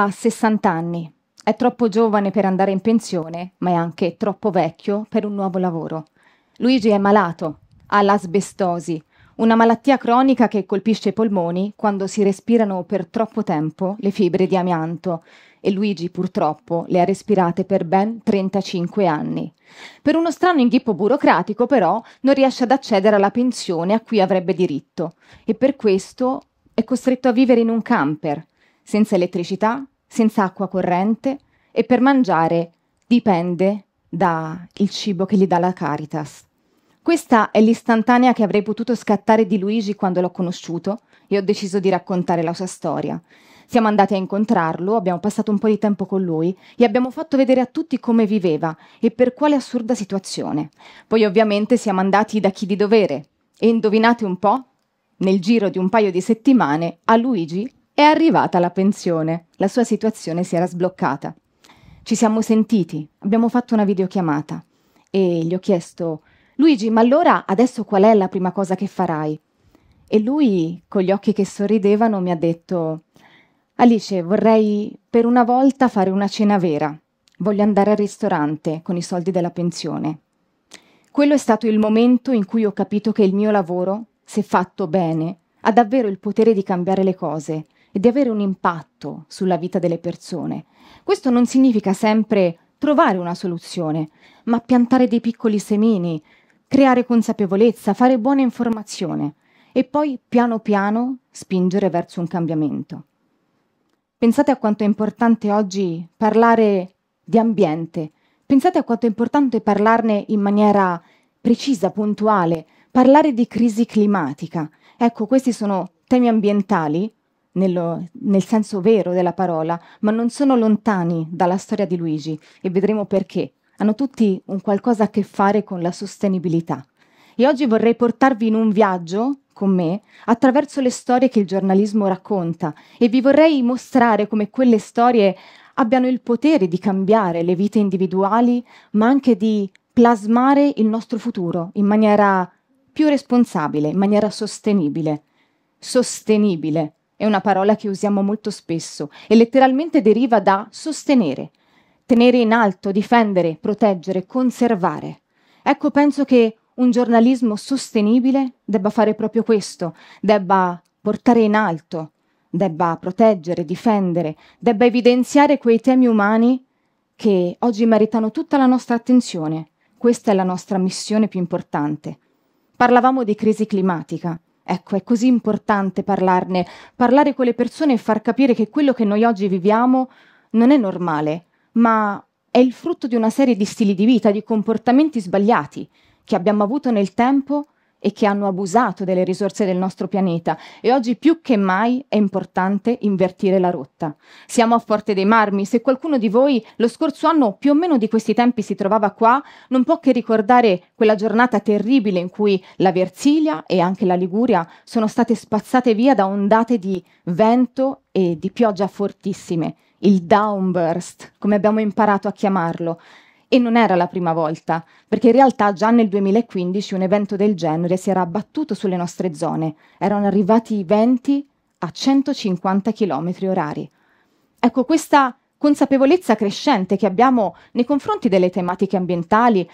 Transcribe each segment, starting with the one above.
ha 60 anni. È troppo giovane per andare in pensione, ma è anche troppo vecchio per un nuovo lavoro. Luigi è malato, ha l'asbestosi, una malattia cronica che colpisce i polmoni quando si respirano per troppo tempo le fibre di amianto e Luigi purtroppo le ha respirate per ben 35 anni. Per uno strano inghippo burocratico però non riesce ad accedere alla pensione a cui avrebbe diritto e per questo è costretto a vivere in un camper senza elettricità, senza acqua corrente e per mangiare dipende dal cibo che gli dà la Caritas. Questa è l'istantanea che avrei potuto scattare di Luigi quando l'ho conosciuto e ho deciso di raccontare la sua storia. Siamo andati a incontrarlo, abbiamo passato un po' di tempo con lui e abbiamo fatto vedere a tutti come viveva e per quale assurda situazione. Poi ovviamente siamo andati da chi di dovere e indovinate un po', nel giro di un paio di settimane a Luigi è arrivata la pensione, la sua situazione si era sbloccata. Ci siamo sentiti, abbiamo fatto una videochiamata e gli ho chiesto Luigi, ma allora adesso qual è la prima cosa che farai? E lui, con gli occhi che sorridevano, mi ha detto Alice, vorrei per una volta fare una cena vera. Voglio andare al ristorante con i soldi della pensione. Quello è stato il momento in cui ho capito che il mio lavoro, se fatto bene, ha davvero il potere di cambiare le cose e di avere un impatto sulla vita delle persone. Questo non significa sempre trovare una soluzione, ma piantare dei piccoli semini, creare consapevolezza, fare buona informazione e poi piano piano spingere verso un cambiamento. Pensate a quanto è importante oggi parlare di ambiente, pensate a quanto è importante parlarne in maniera precisa, puntuale, parlare di crisi climatica. Ecco, questi sono temi ambientali nello, nel senso vero della parola, ma non sono lontani dalla storia di Luigi e vedremo perché. Hanno tutti un qualcosa a che fare con la sostenibilità. E oggi vorrei portarvi in un viaggio con me attraverso le storie che il giornalismo racconta e vi vorrei mostrare come quelle storie abbiano il potere di cambiare le vite individuali, ma anche di plasmare il nostro futuro in maniera più responsabile, in maniera sostenibile. Sostenibile. È una parola che usiamo molto spesso e letteralmente deriva da sostenere, tenere in alto, difendere, proteggere, conservare. Ecco, penso che un giornalismo sostenibile debba fare proprio questo, debba portare in alto, debba proteggere, difendere, debba evidenziare quei temi umani che oggi meritano tutta la nostra attenzione. Questa è la nostra missione più importante. Parlavamo di crisi climatica. Ecco, è così importante parlarne, parlare con le persone e far capire che quello che noi oggi viviamo non è normale, ma è il frutto di una serie di stili di vita, di comportamenti sbagliati che abbiamo avuto nel tempo e che hanno abusato delle risorse del nostro pianeta e oggi più che mai è importante invertire la rotta. Siamo a Forte dei Marmi, se qualcuno di voi lo scorso anno più o meno di questi tempi si trovava qua, non può che ricordare quella giornata terribile in cui la Versilia e anche la Liguria sono state spazzate via da ondate di vento e di pioggia fortissime, il downburst, come abbiamo imparato a chiamarlo. E non era la prima volta, perché in realtà già nel 2015 un evento del genere si era abbattuto sulle nostre zone. Erano arrivati venti a 150 km orari. Ecco, questa consapevolezza crescente che abbiamo nei confronti delle tematiche ambientali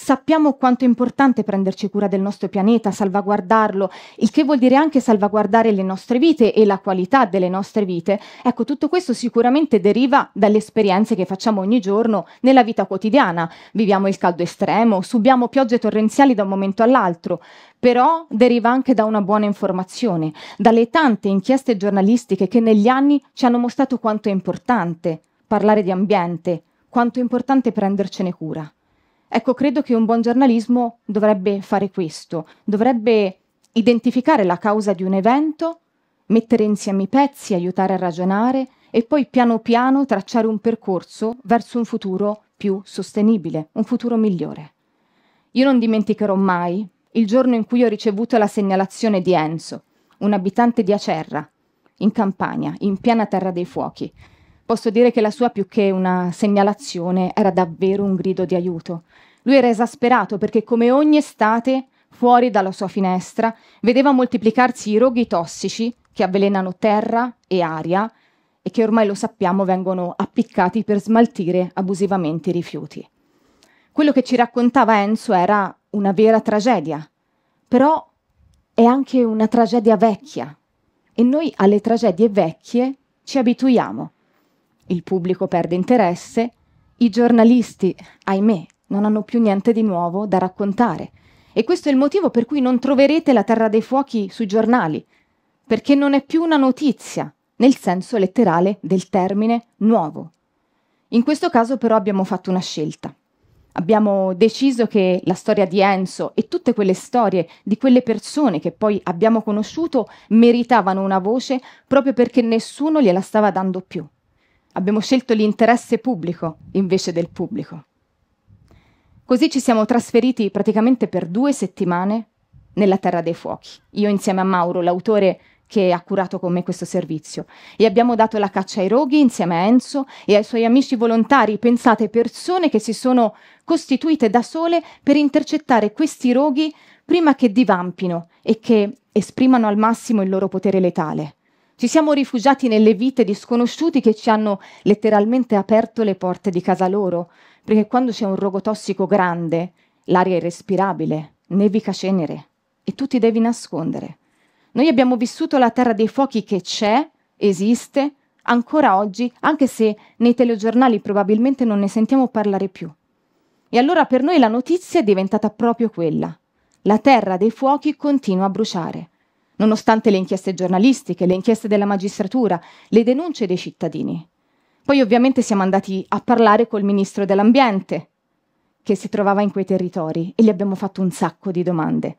Sappiamo quanto è importante prenderci cura del nostro pianeta, salvaguardarlo, il che vuol dire anche salvaguardare le nostre vite e la qualità delle nostre vite. Ecco, tutto questo sicuramente deriva dalle esperienze che facciamo ogni giorno nella vita quotidiana. Viviamo il caldo estremo, subiamo piogge torrenziali da un momento all'altro, però deriva anche da una buona informazione, dalle tante inchieste giornalistiche che negli anni ci hanno mostrato quanto è importante parlare di ambiente, quanto è importante prendercene cura. Ecco, credo che un buon giornalismo dovrebbe fare questo, dovrebbe identificare la causa di un evento, mettere insieme i pezzi, aiutare a ragionare e poi piano piano tracciare un percorso verso un futuro più sostenibile, un futuro migliore. Io non dimenticherò mai il giorno in cui ho ricevuto la segnalazione di Enzo, un abitante di Acerra, in Campania, in piena terra dei fuochi, Posso dire che la sua più che una segnalazione era davvero un grido di aiuto. Lui era esasperato perché come ogni estate, fuori dalla sua finestra, vedeva moltiplicarsi i roghi tossici che avvelenano terra e aria e che ormai lo sappiamo vengono appiccati per smaltire abusivamente i rifiuti. Quello che ci raccontava Enzo era una vera tragedia, però è anche una tragedia vecchia e noi alle tragedie vecchie ci abituiamo il pubblico perde interesse, i giornalisti, ahimè, non hanno più niente di nuovo da raccontare. E questo è il motivo per cui non troverete la Terra dei Fuochi sui giornali, perché non è più una notizia, nel senso letterale del termine nuovo. In questo caso però abbiamo fatto una scelta. Abbiamo deciso che la storia di Enzo e tutte quelle storie di quelle persone che poi abbiamo conosciuto meritavano una voce proprio perché nessuno gliela stava dando più. Abbiamo scelto l'interesse pubblico invece del pubblico. Così ci siamo trasferiti praticamente per due settimane nella Terra dei Fuochi, io insieme a Mauro, l'autore che ha curato con me questo servizio, e abbiamo dato la caccia ai roghi insieme a Enzo e ai suoi amici volontari, pensate persone che si sono costituite da sole per intercettare questi roghi prima che divampino e che esprimano al massimo il loro potere letale. Ci siamo rifugiati nelle vite di sconosciuti che ci hanno letteralmente aperto le porte di casa loro, perché quando c'è un rogo tossico grande, l'aria è irrespirabile, nevica cenere e tu ti devi nascondere. Noi abbiamo vissuto la terra dei fuochi che c'è, esiste, ancora oggi, anche se nei telegiornali probabilmente non ne sentiamo parlare più. E allora per noi la notizia è diventata proprio quella. La terra dei fuochi continua a bruciare nonostante le inchieste giornalistiche, le inchieste della magistratura, le denunce dei cittadini. Poi ovviamente siamo andati a parlare col ministro dell'ambiente che si trovava in quei territori e gli abbiamo fatto un sacco di domande.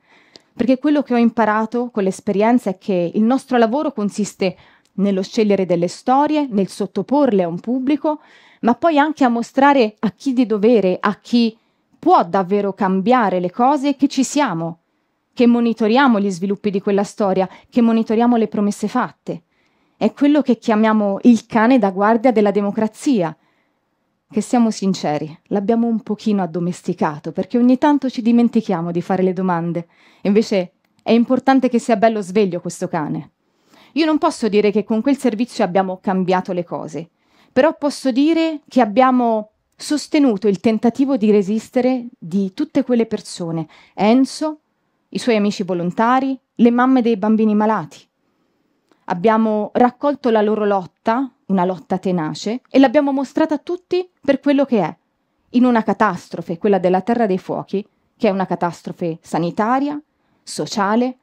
Perché quello che ho imparato con l'esperienza è che il nostro lavoro consiste nello scegliere delle storie, nel sottoporle a un pubblico, ma poi anche a mostrare a chi di dovere, a chi può davvero cambiare le cose, che ci siamo, che monitoriamo gli sviluppi di quella storia, che monitoriamo le promesse fatte. È quello che chiamiamo il cane da guardia della democrazia. Che siamo sinceri, l'abbiamo un pochino addomesticato perché ogni tanto ci dimentichiamo di fare le domande. Invece è importante che sia bello sveglio questo cane. Io non posso dire che con quel servizio abbiamo cambiato le cose, però posso dire che abbiamo sostenuto il tentativo di resistere di tutte quelle persone, Enzo, i suoi amici volontari, le mamme dei bambini malati. Abbiamo raccolto la loro lotta, una lotta tenace, e l'abbiamo mostrata a tutti per quello che è, in una catastrofe, quella della Terra dei Fuochi, che è una catastrofe sanitaria, sociale,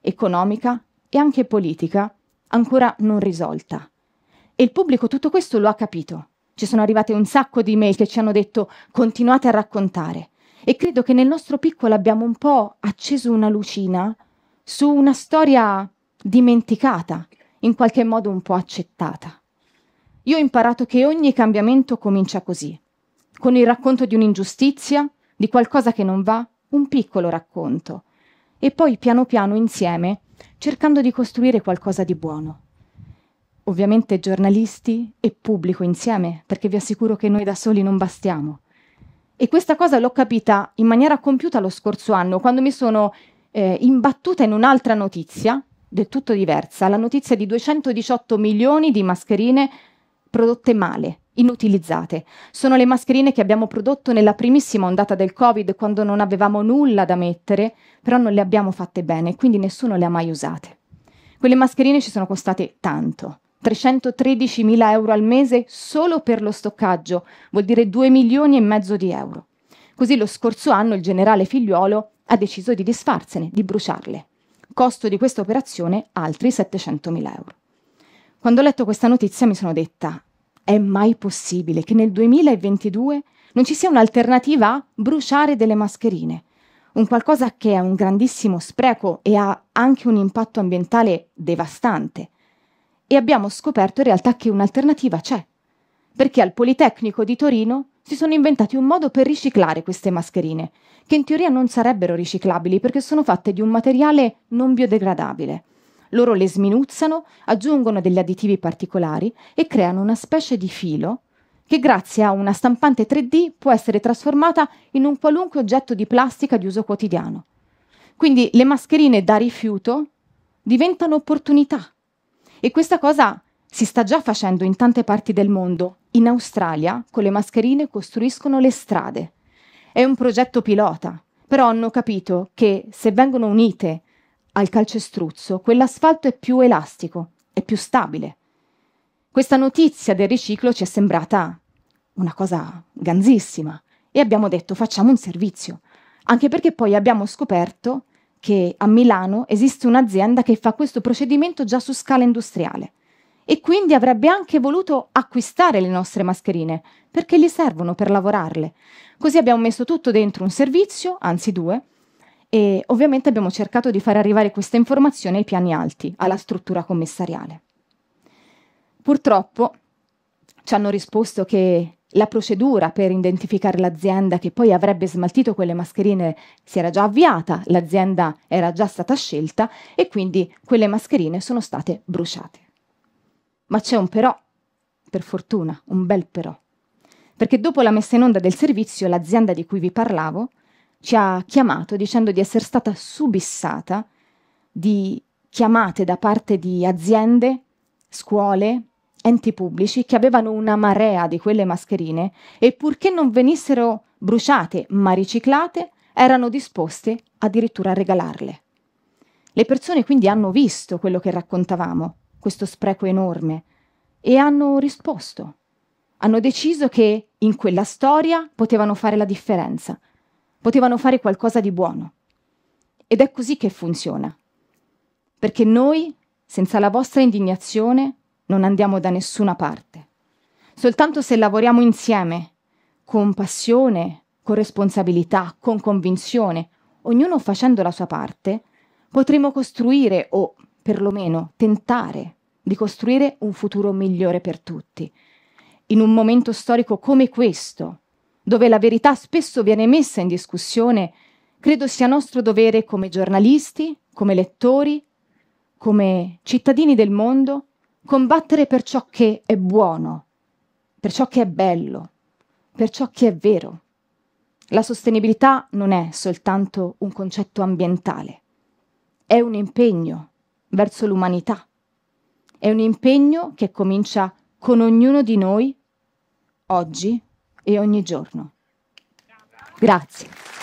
economica e anche politica, ancora non risolta. E il pubblico tutto questo lo ha capito. Ci sono arrivate un sacco di mail che ci hanno detto continuate a raccontare. E credo che nel nostro piccolo abbiamo un po' acceso una lucina su una storia dimenticata, in qualche modo un po' accettata. Io ho imparato che ogni cambiamento comincia così, con il racconto di un'ingiustizia, di qualcosa che non va, un piccolo racconto, e poi piano piano insieme cercando di costruire qualcosa di buono. Ovviamente giornalisti e pubblico insieme, perché vi assicuro che noi da soli non bastiamo. E questa cosa l'ho capita in maniera compiuta lo scorso anno, quando mi sono eh, imbattuta in un'altra notizia, del tutto diversa, la notizia di 218 milioni di mascherine prodotte male, inutilizzate. Sono le mascherine che abbiamo prodotto nella primissima ondata del Covid, quando non avevamo nulla da mettere, però non le abbiamo fatte bene, quindi nessuno le ha mai usate. Quelle mascherine ci sono costate tanto. 313.000 euro al mese solo per lo stoccaggio, vuol dire 2 milioni e mezzo di euro. Così lo scorso anno il generale figliuolo ha deciso di disfarsene, di bruciarle. Costo di questa operazione altri 700.000 euro. Quando ho letto questa notizia mi sono detta, è mai possibile che nel 2022 non ci sia un'alternativa a bruciare delle mascherine? un qualcosa che è un grandissimo spreco e ha anche un impatto ambientale devastante e abbiamo scoperto in realtà che un'alternativa c'è, perché al Politecnico di Torino si sono inventati un modo per riciclare queste mascherine, che in teoria non sarebbero riciclabili perché sono fatte di un materiale non biodegradabile. Loro le sminuzzano, aggiungono degli additivi particolari e creano una specie di filo che grazie a una stampante 3D può essere trasformata in un qualunque oggetto di plastica di uso quotidiano. Quindi le mascherine da rifiuto diventano opportunità e questa cosa si sta già facendo in tante parti del mondo. In Australia con le mascherine costruiscono le strade. È un progetto pilota, però hanno capito che se vengono unite al calcestruzzo, quell'asfalto è più elastico, è più stabile. Questa notizia del riciclo ci è sembrata una cosa ganzissima e abbiamo detto facciamo un servizio, anche perché poi abbiamo scoperto che a Milano esiste un'azienda che fa questo procedimento già su scala industriale e quindi avrebbe anche voluto acquistare le nostre mascherine perché gli servono per lavorarle. Così abbiamo messo tutto dentro un servizio, anzi due, e ovviamente abbiamo cercato di far arrivare questa informazione ai piani alti, alla struttura commissariale. Purtroppo ci hanno risposto che la procedura per identificare l'azienda che poi avrebbe smaltito quelle mascherine si era già avviata, l'azienda era già stata scelta e quindi quelle mascherine sono state bruciate. Ma c'è un però, per fortuna, un bel però. Perché dopo la messa in onda del servizio, l'azienda di cui vi parlavo ci ha chiamato dicendo di essere stata subissata di chiamate da parte di aziende, scuole, enti pubblici che avevano una marea di quelle mascherine e purché non venissero bruciate ma riciclate, erano disposte addirittura a regalarle. Le persone quindi hanno visto quello che raccontavamo, questo spreco enorme, e hanno risposto. Hanno deciso che in quella storia potevano fare la differenza, potevano fare qualcosa di buono. Ed è così che funziona. Perché noi, senza la vostra indignazione, non andiamo da nessuna parte. Soltanto se lavoriamo insieme, con passione, con responsabilità, con convinzione, ognuno facendo la sua parte, potremo costruire o perlomeno tentare di costruire un futuro migliore per tutti. In un momento storico come questo, dove la verità spesso viene messa in discussione, credo sia nostro dovere come giornalisti, come lettori, come cittadini del mondo, combattere per ciò che è buono, per ciò che è bello, per ciò che è vero. La sostenibilità non è soltanto un concetto ambientale, è un impegno verso l'umanità, è un impegno che comincia con ognuno di noi oggi e ogni giorno. Grazie.